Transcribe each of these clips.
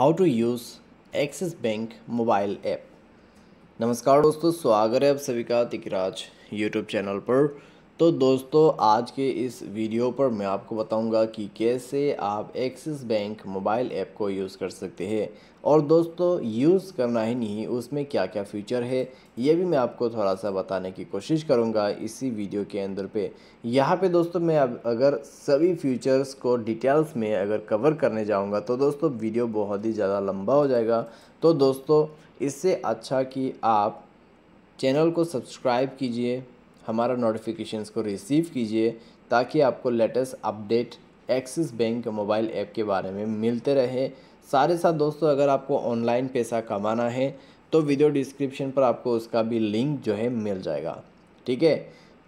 how to use Axis bank mobile app नमस्कार दोस्तों स्वागत है आप सभी का तिकराज यूट्यूब चैनल पर तो दोस्तों आज के इस वीडियो पर मैं आपको बताऊंगा कि कैसे आप एक्सिस बैंक मोबाइल ऐप को यूज़ कर सकते हैं और दोस्तों यूज़ करना ही नहीं उसमें क्या क्या फ़ीचर है ये भी मैं आपको थोड़ा सा बताने की कोशिश करूंगा इसी वीडियो के अंदर पे यहाँ पे दोस्तों मैं अब अगर सभी फीचर्स को डिटेल्स में अगर कवर करने जाऊँगा तो दोस्तों वीडियो बहुत ही ज़्यादा लंबा हो जाएगा तो दोस्तों इससे अच्छा कि आप चैनल को सब्सक्राइब कीजिए हमारा नोटिफिकेशंस को रिसीव कीजिए ताकि आपको latest update Axis bank mobile app के बारे में मिलते रहे सारे साथ दोस्तों अगर आपको ऑनलाइन पैसा कमाना है तो वीडियो डिस्क्रिप्शन पर आपको उसका भी लिंक जो है मिल जाएगा ठीक है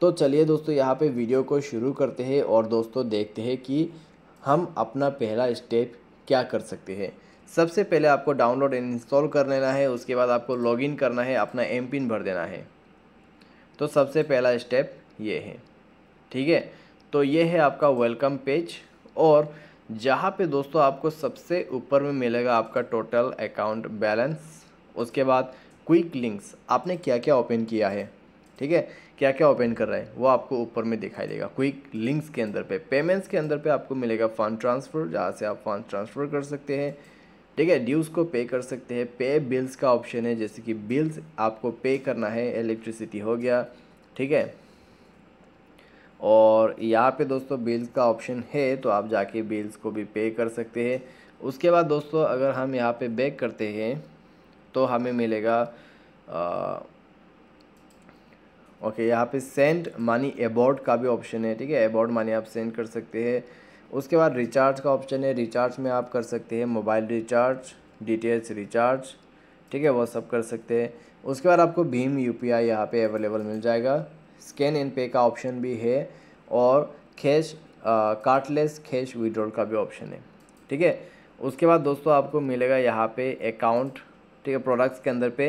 तो चलिए दोस्तों यहाँ पे वीडियो को शुरू करते हैं और दोस्तों देखते हैं कि हम अपना पहला स्टेप क्या कर सकते हैं सबसे पहले आपको डाउनलोड एंड इंस्टॉल कर लेना है उसके बाद आपको लॉगिन करना है अपना एम पिन भर देना है तो सबसे पहला स्टेप ये है ठीक है तो ये है आपका वेलकम पेज और जहाँ पे दोस्तों आपको सबसे ऊपर में मिलेगा आपका टोटल अकाउंट बैलेंस उसके बाद क्विक लिंक्स आपने क्या क्या ओपन किया है ठीक है क्या क्या ओपन कर रहा है वो आपको ऊपर में दिखाई देगा क्विक लिंक्स के अंदर पे पेमेंट्स के अंदर पे आपको मिलेगा फ़ंड ट्रांसफ़र जहाँ से आप फ़ंड ट्रांसफ़र कर सकते हैं ठीक है ड्यूज़ को पे कर सकते हैं पे बिल्स का ऑप्शन है जैसे कि बिल्स आपको पे करना है इलेक्ट्रिसिटी हो गया ठीक है और यहाँ पे दोस्तों बिल्स का ऑप्शन है तो आप जाके बिल्स को भी पे कर सकते हैं उसके बाद दोस्तों अगर हम यहाँ पे बैक करते हैं तो हमें मिलेगा आ, ओके यहाँ पे सेंड मानी अबॉर्ड का भी ऑप्शन है ठीक है अबॉर्ड मानी आप सेंड कर सकते हैं उसके बाद रिचार्ज का ऑप्शन है रिचार्ज में आप कर सकते हैं मोबाइल रिचार्ज डिटेल्स रिचार्ज ठीक है वो सब कर सकते हैं उसके बाद आपको भीम यू पी आई यहाँ पर अवेलेबल मिल जाएगा स्कैन एंड पे का ऑप्शन भी है और कैश कार्डलेस कैश विड्रॉल का भी ऑप्शन है ठीक है उसके बाद दोस्तों आपको मिलेगा यहाँ पे अकाउंट ठीक है प्रोडक्ट्स के अंदर पे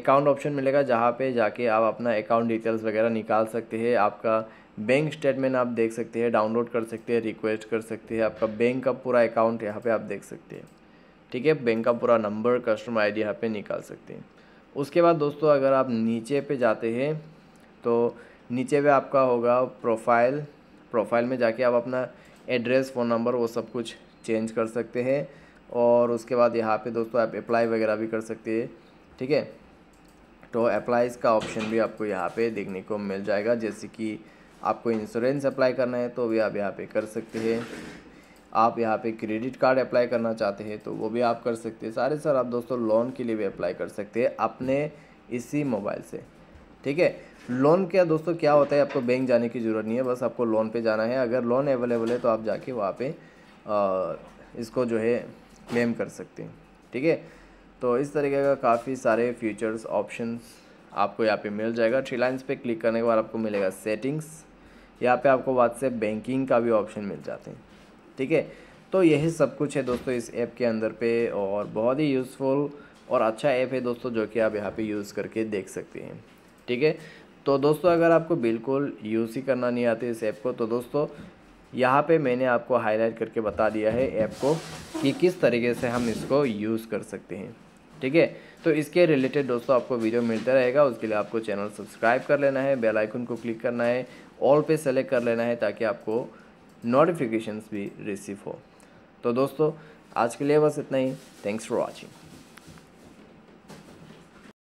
अकाउंट ऑप्शन मिलेगा जहाँ पे जाके आप अपना अकाउंट डिटेल्स वगैरह निकाल सकते हैं आपका बैंक स्टेटमेंट आप देख सकते हैं डाउनलोड कर सकते हैं रिक्वेस्ट कर सकते हैं आपका बैंक का पूरा अकाउंट यहाँ पे आप देख सकते हैं ठीक है बैंक का पूरा नंबर कस्टमर आईडी यहाँ पर निकाल सकते हैं उसके बाद दोस्तों अगर आप नीचे पे जाते हैं तो नीचे पे आपका होगा प्रोफाइल प्रोफाइल में जाके आप अपना एड्रेस फ़ोन नंबर वो सब कुछ चेंज कर सकते हैं और उसके बाद यहाँ पर दोस्तों आप अप्लाई वगैरह भी कर सकते हैं ठीक है तो अप्लाई का ऑप्शन भी आपको यहाँ पर देखने को मिल जाएगा जैसे कि आपको इंश्योरेंस अप्लाई करना है तो भी आप यहाँ पे कर सकते हैं आप यहाँ पे क्रेडिट कार्ड अप्लाई करना चाहते हैं तो वो भी आप कर सकते हैं सारे सर आप दोस्तों लोन के लिए भी अप्लाई कर सकते हैं अपने इसी मोबाइल से ठीक है लोन क्या दोस्तों क्या होता है आपको बैंक जाने की ज़रूरत नहीं है बस आपको लोन पर जाना है अगर लोन अवेलेबल है तो आप जाके वहाँ पर इसको जो है क्लेम कर सकते हैं ठीक है तो इस तरीके का काफ़ी सारे फीचर्स ऑप्शंस आपको यहाँ पे मिल जाएगा थ्री लाइन्स पे क्लिक करने के बाद आपको मिलेगा सेटिंग्स यहाँ पे आपको व्हाट्सएप बैंकिंग का भी ऑप्शन मिल जाते हैं ठीक है तो यही सब कुछ है दोस्तों इस ऐप के अंदर पे और बहुत ही यूज़फुल और अच्छा ऐप है दोस्तों जो कि आप यहाँ पे यूज़ करके देख सकते हैं ठीक है तो दोस्तों अगर आपको बिल्कुल यूज़ ही करना नहीं आती इस ऐप को तो दोस्तों यहाँ पे मैंने आपको हाईलाइट करके बता दिया है ऐप को कि किस तरीके से हम इसको यूज़ कर सकते हैं ठीक है तो इसके रिलेटेड दोस्तों आपको वीडियो मिलता रहेगा उसके लिए आपको चैनल सब्सक्राइब कर लेना है बेल आइकन को क्लिक करना है ऑल पे सेलेक्ट कर लेना है ताकि आपको नोटिफिकेशंस भी रिसीव हो तो दोस्तों आज के लिए बस इतना ही थैंक्स फॉर वॉचिंग